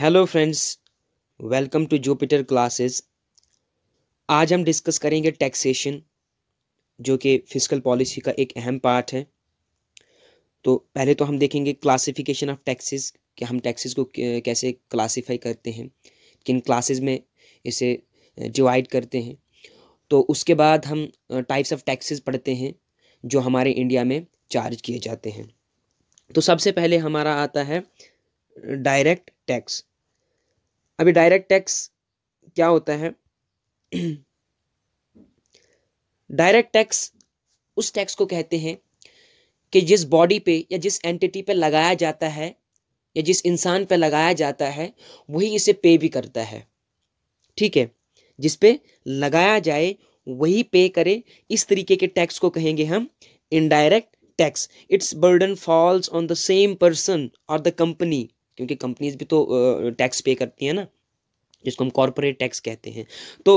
hello friends welcome to Jupiter classes आज हम discuss करेंगे टैक्सेशन जो कि फिजिकल पॉलिसी का एक अहम पार्ट है तो पहले तो हम देखेंगे क्लासिफिकेशन ऑफ टैक्सेस कि हम टैक्सेस को कैसे क्लासिफाई करते हैं किन क्लासेस में इसे डिवाइड करते हैं तो उसके बाद हम टाइप्स ऑफ टैक्सेस पढ़ते हैं जो हमारे इंडिया में चार्ज किए जाते हैं तो सबसे पहले हमारा आता है डायरेक्ट टैक्स अभी डायरेक्ट टैक्स क्या होता है डायरेक्ट टैक्स उस टैक्स को कहते हैं कि जिस बॉडी पे या जिस एंटिटी पे लगाया जाता है या जिस इंसान पे लगाया जाता है वही इसे पे भी करता है ठीक है जिस पे लगाया जाए वही पे करे इस तरीके के टैक्स को कहेंगे हम indirect tax it's burden falls on the same person और द कंपनी क्योंकि कंपनीज भी तो टैक्स पे करती हैं ना जिसको हम कॉरपोरेट टैक्स कहते हैं तो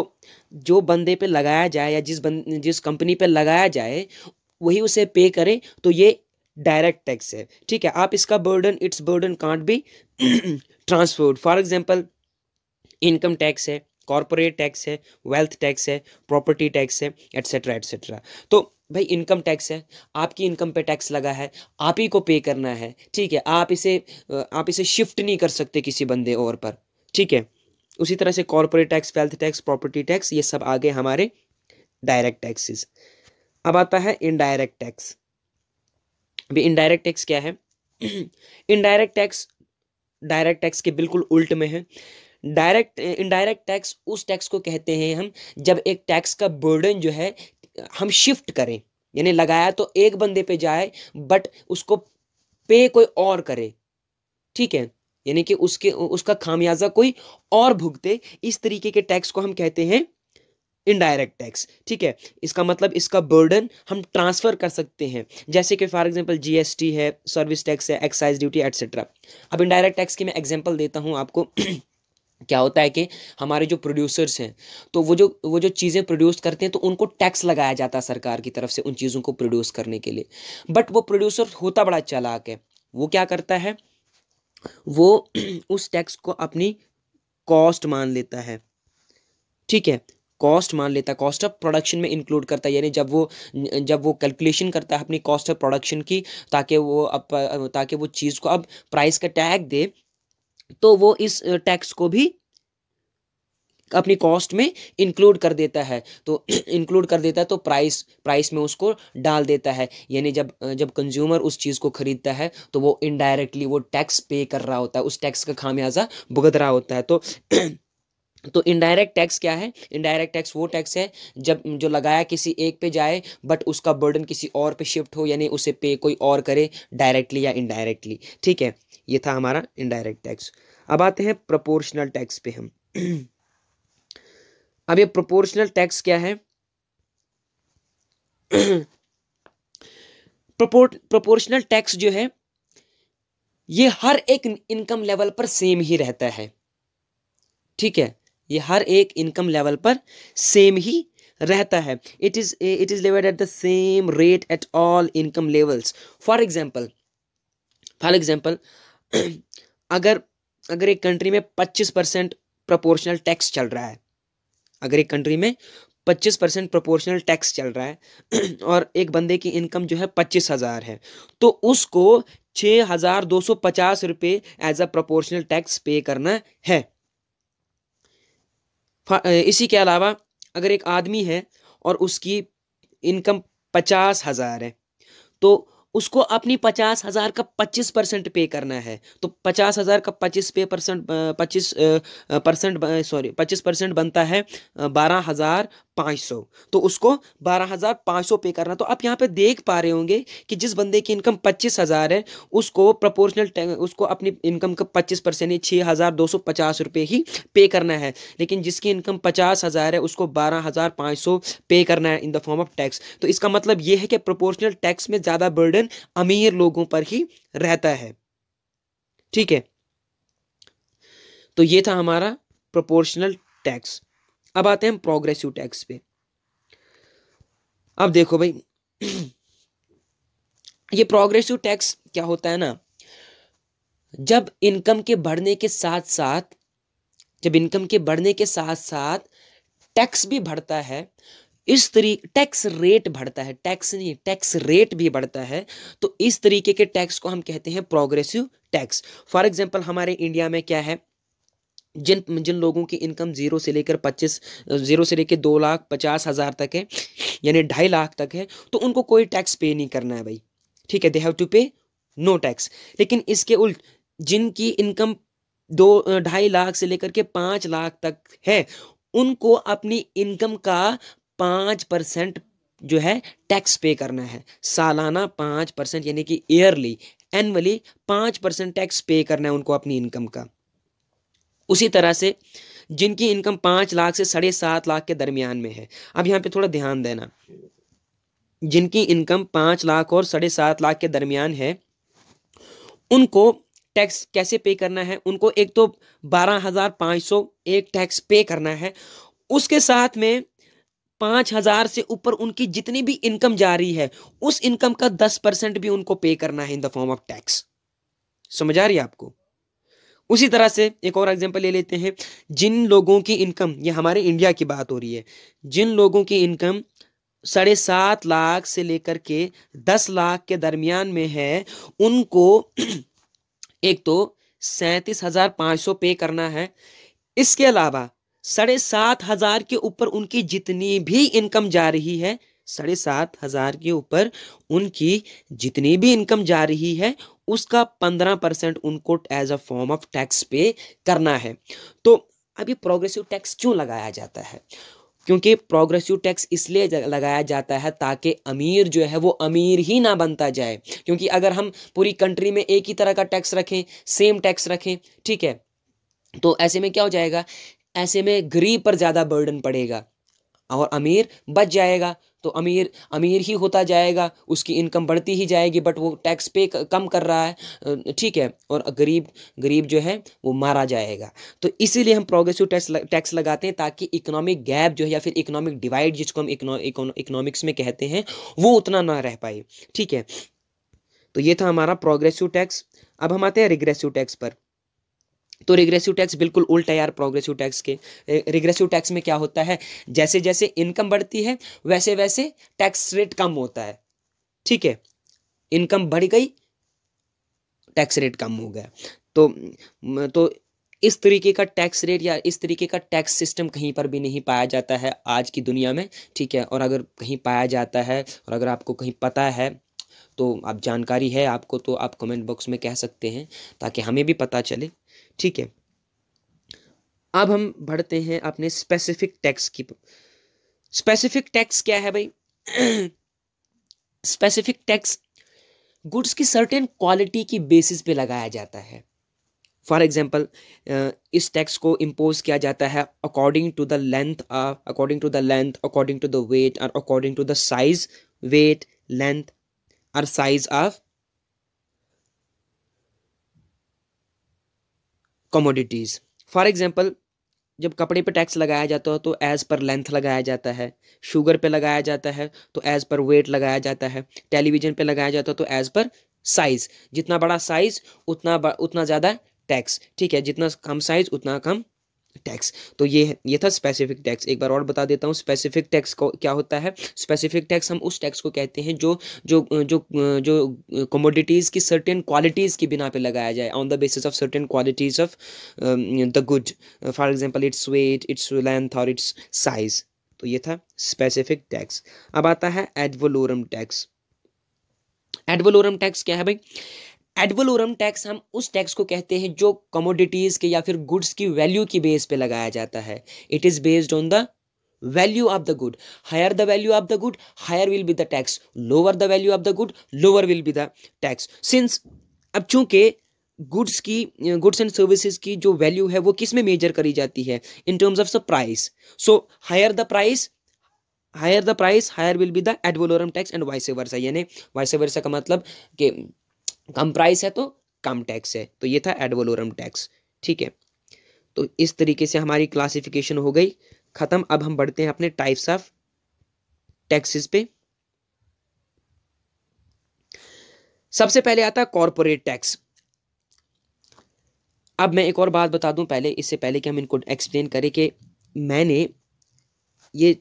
जो बंदे पे लगाया जाए या जिस बंद जिस कंपनी पे लगाया जाए वही उसे पे करे तो ये डायरेक्ट टैक्स है ठीक है आप इसका burden it's burden can't be transferred for example income tax है कॉरपोरेट टैक्स है वेल्थ टैक्स है प्रॉपर्टी टैक्स है एट्सेट्रा एट्सेट्रा तो भाई इनकम टैक्स है आपकी इनकम पे टैक्स लगा है आप ही को पे करना है ठीक है आप इसे आप इसे शिफ्ट नहीं कर सकते किसी बंदे और पर ठीक है उसी तरह से corporate tax wealth tax property tax ये सब आगे हमारे डायरेक्ट टैक्सेस अब आता है इनडायरेक्ट टैक्स अभी इनडायरेक्ट टैक्स क्या है इनडायरेक्ट टैक्स डायरेक्ट टैक्स के बिल्कुल उल्ट में है डायरेक्ट इनडायरेक्ट टैक्स उस टैक्स को कहते हैं हम जब एक टैक्स का बर्डन जो है हम शिफ्ट करें यानी लगाया तो एक बंदे पे जाए बट उसको पे कोई और करे ठीक है यानी कि उसके उसका खामियाजा कोई और भुगते इस तरीके के टैक्स को हम कहते हैं इनडायरेक्ट टैक्स ठीक है इसका मतलब इसका बर्डन हम ट्रांसफ़र कर सकते हैं जैसे कि फॉर एग्जांपल जीएसटी है सर्विस टैक्स है एक्साइज ड्यूटी एट्सेट्रा अब इनडायरेक्ट टैक्स की मैं एग्जांपल देता हूँ आपको क्या होता है कि हमारे जो प्रोड्यूसर्स हैं तो वो जो वो जो चीज़ें प्रोड्यूस करते हैं तो उनको टैक्स लगाया जाता है सरकार की तरफ से उन चीज़ों को प्रोड्यूस करने के लिए बट वो प्रोड्यूसर होता बड़ा चालाक है वो क्या करता है वो उस टैक्स को अपनी कॉस्ट मान लेता है ठीक है कॉस्ट मान लेता है कॉस्ट ऑफ प्रोडक्शन में इंक्लूड करता है यानी जब वो जब वो कैलकुलेशन करता है अपनी कॉस्ट ऑफ प्रोडक्शन की ताकि वो अब ताकि वो चीज़ को अब प्राइस का टैग दे तो वो इस टैक्स को भी अपनी कॉस्ट में इंक्लूड कर देता है तो इंक्लूड कर देता है तो प्राइस प्राइस में उसको डाल देता है यानी जब जब कंज्यूमर उस चीज़ को खरीदता है तो वो इनडायरेक्टली वो टैक्स पे कर रहा होता है उस टैक्स का खामियाजा भुगत रहा होता है तो तो इनडायरेक्ट टैक्स क्या है इनडायरेक्ट टैक्स वो टैक्स है जब जो लगाया किसी एक पे जाए बट उसका बर्डन किसी और पे शिफ्ट हो यानी उसे पे कोई और करे डायरेक्टली या इनडायरेक्टली ठीक है ये था हमारा इनडायरेक्ट टैक्स अब आते हैं प्रोपोर्शनल टैक्स पे हम अब ये प्रोपोर्शनल टैक्स क्या है प्रोपोर्शनल टैक्स जो है ये हर एक इनकम लेवल पर सेम ही रहता है ठीक है ये हर एक इनकम लेवल पर सेम ही रहता है it is it is levied at the same rate at all income levels for example for example अगर अगर एक कंट्री में पच्चीस परसेंट प्रपोर्शनल टैक्स चल रहा है अगर एक कंट्री में पच्चीस परसेंट प्रपोर्शनल टैक्स चल रहा है और एक बंदे की इनकम जो है पच्चीस हज़ार है तो उसको छः हज़ार दो सौ पचास रुपये as a proportional tax pay करना है इसी के अलावा अगर एक आदमी है और उसकी इनकम पचास हज़ार है तो उसको अपनी पचास हज़ार का पच्चीस परसेंट पे करना है तो पचास हज़ार का पच्चीस पे परसेंट पच्चीस परसेंट सॉरी पच्चीस परसेंट बनता है बारह हज़ार पाँच सौ तो उसको बारह हज़ार पाँच सौ पे करना तो आप यहाँ पे देख पा रहे होंगे कि जिस बंदे की इनकम पच्चीस हज़ार है उसको प्रपोर्शनल उसको अपनी इनकम का पच्चीस परसेंट छः हज़ार दो सौ पचास रुपये ही पे करना है लेकिन जिसकी इनकम पचास हज़ार है उसको बारह हज़ार पाँच सौ पे करना है in the form of tax तो इसका मतलब ये है कि प्रोपोर्शनल टैक्स में ज़्यादा बर्डन अमीर लोगों पर ही रहता है ठीक है तो ये था हमारा प्रोपोर्शनल टैक्स अब आते हैं प्रोग्रेसिव टैक्स पे अब देखो भाई ये प्रोग्रेसिव टैक्स क्या होता है ना जब इनकम के बढ़ने के साथ साथ जब इनकम के बढ़ने के साथ साथ टैक्स भी बढ़ता है इस तरी टैक्स रेट बढ़ता है टैक्स नहीं टैक्स रेट भी बढ़ता है तो इस तरीके के टैक्स को हम कहते हैं प्रोग्रेसिव टैक्स फॉर एग्जांपल हमारे इंडिया में क्या है जिन जिन लोगों की इनकम ज़ीरो से लेकर पच्चीस ज़ीरो से लेकर दो लाख पचास हज़ार तक है यानी ढाई लाख तक है तो उनको कोई टैक्स पे नहीं करना है भाई ठीक है they have to pay no tax लेकिन इसके उल्ट जिनकी इनकम दो ढाई लाख से लेकर के पाँच लाख तक है उनको अपनी इनकम का पाँच परसेंट जो है टैक्स पे करना है सालाना पाँच परसेंट यानी कि ईयरली एनअली पाँच परसेंट टैक्स पे करना है उनको अपनी इनकम का उसी तरह से जिनकी इनकम पांच लाख से साढ़े सात लाख के दरमियान में है अब यहाँ पे थोड़ा ध्यान देना जिनकी इनकम पांच लाख और साढ़े सात लाख के दरमियान है उनको टैक्स कैसे पे करना है उनको एक तो बारह हज़ार पांच सौ एक टैक्स पे करना है उसके साथ में पांच हज़ार से ऊपर उनकी जितनी भी इनकम जा रही है उस इनकम का दस परसेंट भी उनको पे करना है in the form of tax समझ आ रही है आपको उसी तरह से एक और एग्जाम्पल ले लेते हैं जिन लोगों की इनकम ये हमारे इंडिया की बात हो रही है जिन लोगों की इनकम साढ़े सात लाख से लेकर के दस लाख के दरमियान में है उनको एक तो सैंतीस हजार पाँच सौ पे करना है इसके अलावा साढ़े सात हजार के ऊपर उनकी जितनी भी इनकम जा रही है साढ़े सात हजार के ऊपर उनकी जितनी भी इनकम जा रही है उसका पंद्रह परसेंट उनको as a form of tax pay करना है तो अभी प्रोग्रेसिव टैक्स क्यों लगाया जाता है क्योंकि प्रोग्रेसिव टैक्स इसलिए लगाया जाता है ताकि अमीर जो है वो अमीर ही ना बनता जाए क्योंकि अगर हम पूरी कंट्री में एक ही तरह का टैक्स रखें सेम टैक्स रखें ठीक है तो ऐसे में क्या हो जाएगा ऐसे में गरीब पर ज़्यादा बर्डन पड़ेगा और अमीर बच जाएगा तो अमीर अमीर ही होता जाएगा उसकी इनकम बढ़ती ही जाएगी बट वो टैक्स पे कम कर रहा है ठीक है और गरीब गरीब जो है वो मारा जाएगा तो इसीलिए हम प्रोग्रेसिव टैक्स टैक्स लगाते हैं ताकि इकोनॉमिक गैप जो है या फिर इकोनॉमिक डिवाइड जिसको हम इकोनॉमिक्स में कहते हैं वो उतना ना रह पाए ठीक है तो ये था हमारा प्रोग्रेसिव टैक्स अब हम आते हैं रिग्रेसिव टैक्स पर तो रिग्रेसिव टैक्स बिल्कुल उल्टा यार प्रोग्रेसिव टैक्स के रिग्रेसिव टैक्स में क्या होता है जैसे जैसे इनकम बढ़ती है वैसे वैसे टैक्स रेट कम होता है ठीक है इनकम बढ़ गई टैक्स रेट कम हो गया तो तो इस तरीके का टैक्स रेट या इस तरीके का टैक्स सिस्टम कहीं पर भी नहीं पाया जाता है आज की दुनिया में ठीक है और अगर कहीं पाया जाता है और अगर आपको कहीं पता है तो आप जानकारी है आपको तो आप कमेंट बॉक्स में कह सकते हैं ताकि हमें भी पता चले ठीक है अब हम बढ़ते हैं अपने स्पेसिफिक टैक्स की स्पेसिफिक टैक्स क्या है भाई स्पेसिफिक टैक्स गुड्स की सर्टेन क्वालिटी की बेसिस पे लगाया जाता है फॉर एग्जाम्पल इस टैक्स को इम्पोज किया जाता है according to the length according to the length according to the weight और according to the size weight length और size of commodities for example जब कपड़े पे टैक्स तो लगाया जाता है तो एज़ पर लेंथ लगाया जाता है शुगर पे लगाया जाता है तो एज़ पर वेट लगाया जाता है टेलीविज़न पे लगाया जाता है तो एज़ पर साइज़ जितना बड़ा साइज़ उतना उतना ज़्यादा टैक्स ठीक है जितना कम साइज़ उतना कम टैक्स तो ये ये था स्पेसिफिक टैक्स एक बार और बता देता हूँ स्पेसिफिक टैक्स को क्या होता है स्पेसिफिक टैक्स हम उस टैक्स को कहते हैं जो जो जो जो कमोडिटीज़ की सर्टेन क्वालिटीज़ की बिना पे लगाया जाए on the basis of certain qualities of the good for example its weight its length और इट्स साइज तो ये था स्पेसिफिक टैक्स अब आता है एडवोलोरम टैक्स एडवोलोरम टैक्स क्या है भाई एडवलोरम टैक्स हम उस टैक्स को कहते हैं जो कमोडिटीज़ के या फिर गुड्स की वैल्यू की बेस पे लगाया जाता है it is based on the value of the good higher the value of the good higher will be the tax lower the value of the good lower will be the tax since अब चूंकि goods की goods and services की जो value है वो किस में major करी जाती है in terms of the price so higher the price higher the price higher will be the ad valorem tax and vice versa यानी वाइस वर्सा का मतलब कि कम प्राइस है तो कम टैक्स है तो ये था एडवोलोरम टैक्स ठीक है तो इस तरीके से हमारी क्लासिफिकेशन हो गई ख़त्म अब हम बढ़ते हैं अपने टाइप्स ऑफ टैक्सेस पे सबसे पहले आता है कॉरपोरेट टैक्स अब मैं एक और बात बता दूं पहले इससे पहले कि हम इनको एक्सप्लेन करें कि मैंने ये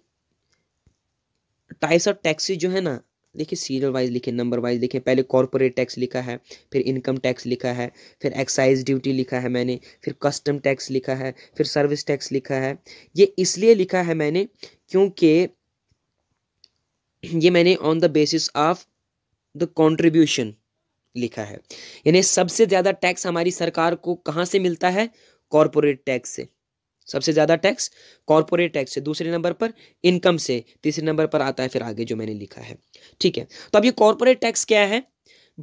टाइप्स ऑफ टैक्सेस जो है ना देखिए सीरियल वाइज लिखे नंबर वाइज लिखे पहले कॉरपोरेट टैक्स लिखा है फिर इनकम टैक्स लिखा है फिर एक्साइज ड्यूटी लिखा है मैंने फिर कस्टम टैक्स लिखा है फिर सर्विस टैक्स लिखा है ये इसलिए लिखा है मैंने क्योंकि ये मैंने on the basis of the contribution लिखा है यानी सबसे ज़्यादा टैक्स हमारी सरकार को कहाँ से मिलता है कॉरपोरेट टैक्स से सबसे ज़्यादा टैक्स कॉरपोरेट टैक्स से दूसरे नंबर पर इनकम से तीसरे नंबर पर आता है फिर आगे जो मैंने लिखा है ठीक है तो अब ये कॉरपोरेट टैक्स क्या है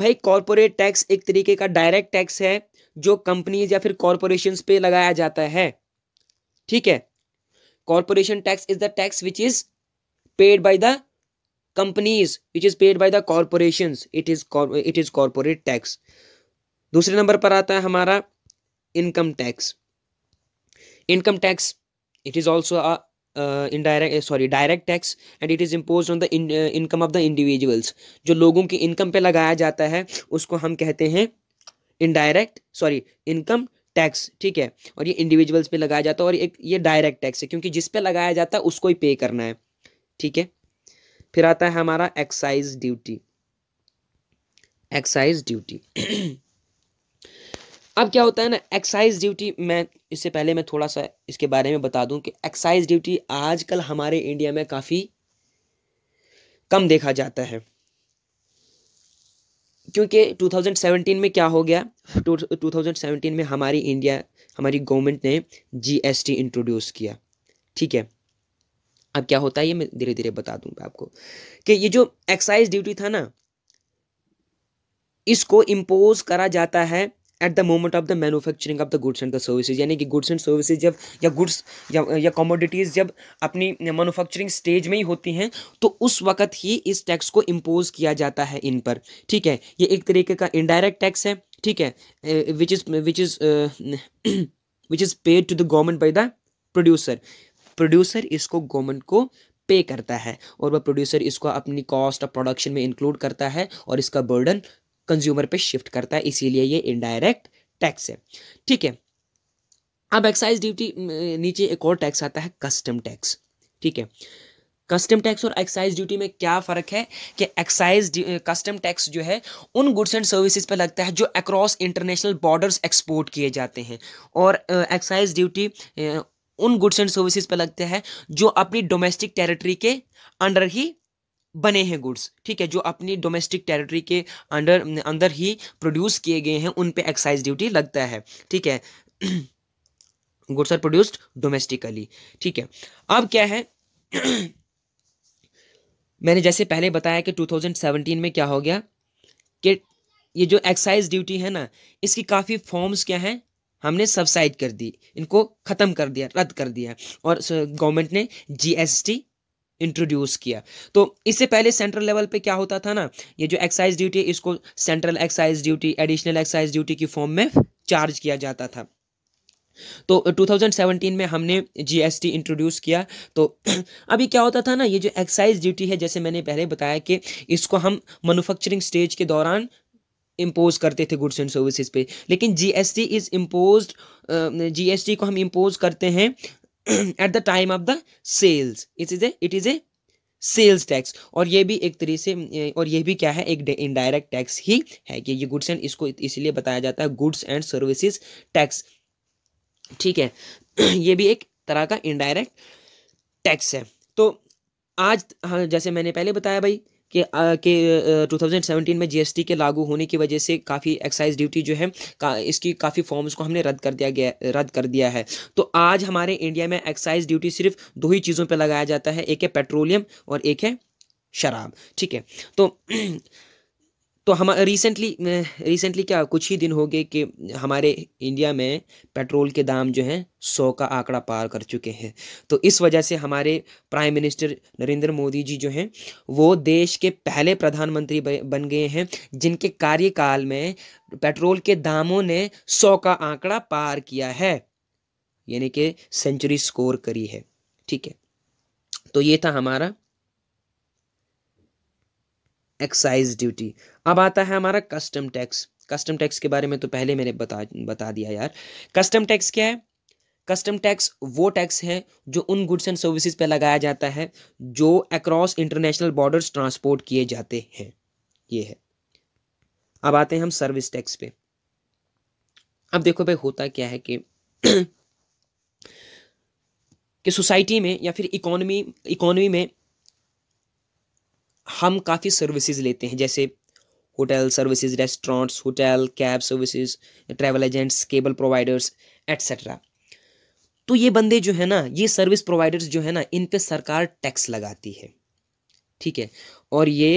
भाई कॉरपोरेट टैक्स एक तरीके का डायरेक्ट टैक्स है जो कंपनीज या फिर कॉरपोरेशन पे लगाया जाता है ठीक है corporation tax is the tax which is paid by the companies which is paid by the corporation it is it is corporate tax दूसरे नंबर पर आता है हमारा income tax income tax it is also indirect sorry direct tax and it is impose on the income of the individuals जो लोगों की income पे लगाया जाता है उसको हम कहते हैं इनडायरेक्ट सॉरी इनकम टैक्स ठीक है और ये इंडिविजुअल्स पे लगाया जाता है और एक ये डायरेक्ट टैक्स है क्योंकि जिस पे लगाया जाता है उसको ही पे करना है ठीक है फिर आता है हमारा एक्साइज ड्यूटी एक्साइज ड्यूटी अब क्या होता है ना एक्साइज ड्यूटी मैं इससे पहले मैं थोड़ा सा इसके बारे में बता दूं कि एक्साइज ड्यूटी आजकल हमारे इंडिया में काफ़ी कम देखा जाता है क्योंकि 2017 में क्या हो गया 2017 में हमारी इंडिया हमारी गवर्नमेंट ने जीएसटी इंट्रोड्यूस किया ठीक है अब क्या होता है ये मैं धीरे धीरे बता दूंगा आपको कि ये जो एक्साइज ड्यूटी था ना इसको इम्पोज करा जाता है at the moment of the manufacturing of the goods and the services यानी कि गुड्स एंड सर्विसेज जब या गुड्स या या कमोडिटीज़ जब अपनी मैनुफैक्चरिंग स्टेज में ही होती हैं तो उस वक्त ही इस टैक्स को इम्पोज किया जाता है इन पर ठीक है ये एक तरीके का इनडायरेक्ट टैक्स है ठीक है which is which is which is paid to the government by the producer producer इसको गवर्नमेंट को पे करता है और वह प्रोड्यूसर इसको अपनी कॉस्ट ऑफ प्रोडक्शन में इंक्लूड करता है और इसका बर्डन कंज्यूमर पे शिफ्ट करता है इसीलिए ये इनडायरेक्ट टैक्स है ठीक है अब एक्साइज ड्यूटी नीचे एक और टैक्स आता है कस्टम टैक्स ठीक है कस्टम टैक्स और एक्साइज ड्यूटी में क्या फ़र्क है कि एक्साइज कस्टम टैक्स जो है उन गुड्स एंड सर्विसेज पर लगता है जो अक्रॉस इंटरनेशनल बॉर्डर्स एक्सपोर्ट किए जाते हैं और एक्साइज uh, ड्यूटी uh, उन गुड्स एंड सर्विसेज पर लगता है जो अपनी डोमेस्टिक टेरिटरी के अंडर ही बने हैं गुड्स ठीक है जो अपनी डोमेस्टिक टेरिटरी के अंडर अंदर ही प्रोड्यूस किए गए हैं उन पे एक्साइज ड्यूटी लगता है ठीक है गुड्स आर प्रोड्यूस्ड डोमेस्टिकली ठीक है अब क्या है मैंने जैसे पहले बताया कि 2017 में क्या हो गया कि ये जो एक्साइज ड्यूटी है ना इसकी काफ़ी फॉर्म्स क्या हैं हमने सबसाइड कर दी इनको ख़त्म कर दिया रद्द कर दिया और गवर्नमेंट ने जीएसटी इंट्रोड्यूस किया तो इससे पहले सेंट्रल लेवल पे क्या होता था ना ये जो एक्साइज ड्यूटी है इसको central excise duty additional excise duty की फॉर्म में चार्ज किया जाता था तो 2017 में हमने जीएसटी इंट्रोड्यूस किया तो अभी क्या होता था ना ये जो एक्साइज ड्यूटी है जैसे मैंने पहले बताया कि इसको हम मैनुफैक्चरिंग स्टेज के दौरान इम्पोज करते थे गुड्स एंड सर्विसेज पे लेकिन जीएसटी इज़ इम्पोज जीएसटी को हम इम्पोज करते हैं at the time of the sales it is a it is a sales tax और ये भी एक तरीके से और ये भी क्या है एक इनडायरेक्ट टैक्स ही है कि ये गुड्स एंड इसको इसलिए बताया जाता है गुड्स एंड सर्विसेज टैक्स ठीक है ये भी एक तरह का इनडायरेक्ट टैक्स है तो आज हाँ जैसे मैंने पहले बताया भाई के के 2017 में जीएसटी के लागू होने की वजह से काफ़ी एक्साइज ड्यूटी जो है का, इसकी काफ़ी फॉर्म्स को हमने रद्द कर दिया गया रद्द कर दिया है तो आज हमारे इंडिया में एक्साइज ड्यूटी सिर्फ दो ही चीज़ों पर लगाया जाता है एक है पेट्रोलियम और एक है शराब ठीक है तो तो हम रिसेंटली रिसेंटली क्या कुछ ही दिन हो गए कि हमारे इंडिया में पेट्रोल के दाम जो हैं सौ का आंकड़ा पार कर चुके हैं तो इस वजह से हमारे प्राइम मिनिस्टर नरेंद्र मोदी जी जो हैं वो देश के पहले प्रधानमंत्री बन गए हैं जिनके कार्यकाल में पेट्रोल के दामों ने सौ का आंकड़ा पार किया है यानी कि सेंचुरी स्कोर करी है ठीक है तो ये था हमारा एक्साइज ड्यूटी अब आता है हमारा कस्टम टैक्स कस्टम टैक्स के बारे में तो पहले मैंने बता बता दिया यार कस्टम टैक्स क्या है कस्टम टैक्स वो टैक्स है जो उन गुड्स एंड सर्विसेज पे लगाया जाता है जो अक्रॉस इंटरनेशनल बॉर्डर्स ट्रांसपोर्ट किए जाते हैं ये है अब आते हैं हम सर्विस टैक्स पे अब देखो भाई होता क्या है कि कि सोसाइटी में या फिर इकोनॉमी इकोनॉमी में हम काफ़ी सर्विसेज लेते हैं जैसे hotel services restaurants hotel cab services travel agents cable providers etcetera तो ये बंदे जो है ना ये सर्विस प्रोवाइडर्स जो है ना इन पे सरकार टैक्स लगाती है ठीक है और ये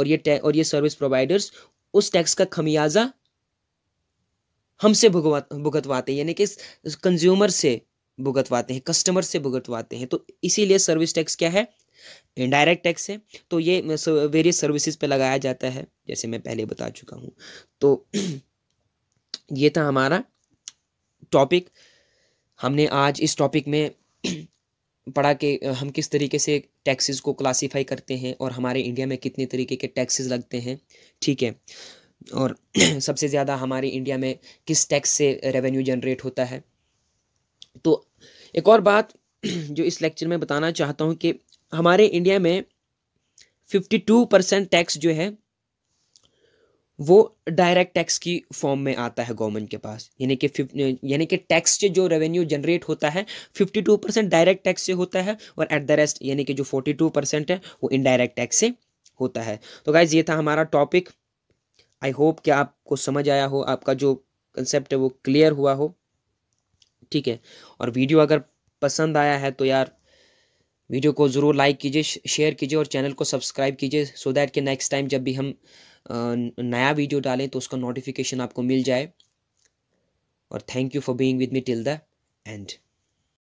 और ये और ये सर्विस प्रोवाइडर्स उस टैक्स का खमियाजा हमसे भुगवा भुगतवाते हैं यानी कि कंज्यूमर से भुगतवाते हैं कस्टमर से भुगतवाते हैं तो इसीलिए सर्विस टैक्स क्या है इनडायरेक्ट टैक्स है तो ये वेरियस सर्विसेज पे लगाया जाता है जैसे मैं पहले बता चुका हूँ तो ये था हमारा टॉपिक हमने आज इस टॉपिक में पढ़ा कि हम किस तरीके से टैक्सेस को क्लासिफाई करते हैं और हमारे इंडिया में कितने तरीके के टैक्सेस लगते हैं ठीक है और सबसे ज़्यादा हमारे इंडिया में किस टैक्स से रेवेन्यू जनरेट होता है तो एक और बात जो इस लेक्चर में बताना चाहता हूँ कि हमारे इंडिया में 52 परसेंट टैक्स जो है वो डायरेक्ट टैक्स की फॉर्म में आता है गवर्नमेंट के पास यानी कि यानी कि टैक्स से जो रेवेन्यू जनरेट होता है 52 परसेंट डायरेक्ट टैक्स से होता है और एट द रेस्ट यानी कि जो 42 परसेंट है वो इनडायरेक्ट टैक्स से होता है तो गाइज ये था हमारा टॉपिक आई होप कि आपको समझ आया हो आपका जो कंसेप्ट है वो क्लियर हुआ हो ठीक है और वीडियो अगर पसंद आया है तो यार वीडियो को ज़रूर लाइक कीजिए शेयर कीजिए और चैनल को सब्सक्राइब कीजिए सो दैट कि नेक्स्ट टाइम जब भी हम नया वीडियो डालें तो उसका नोटिफिकेशन आपको मिल जाए और thank you for being with me till the and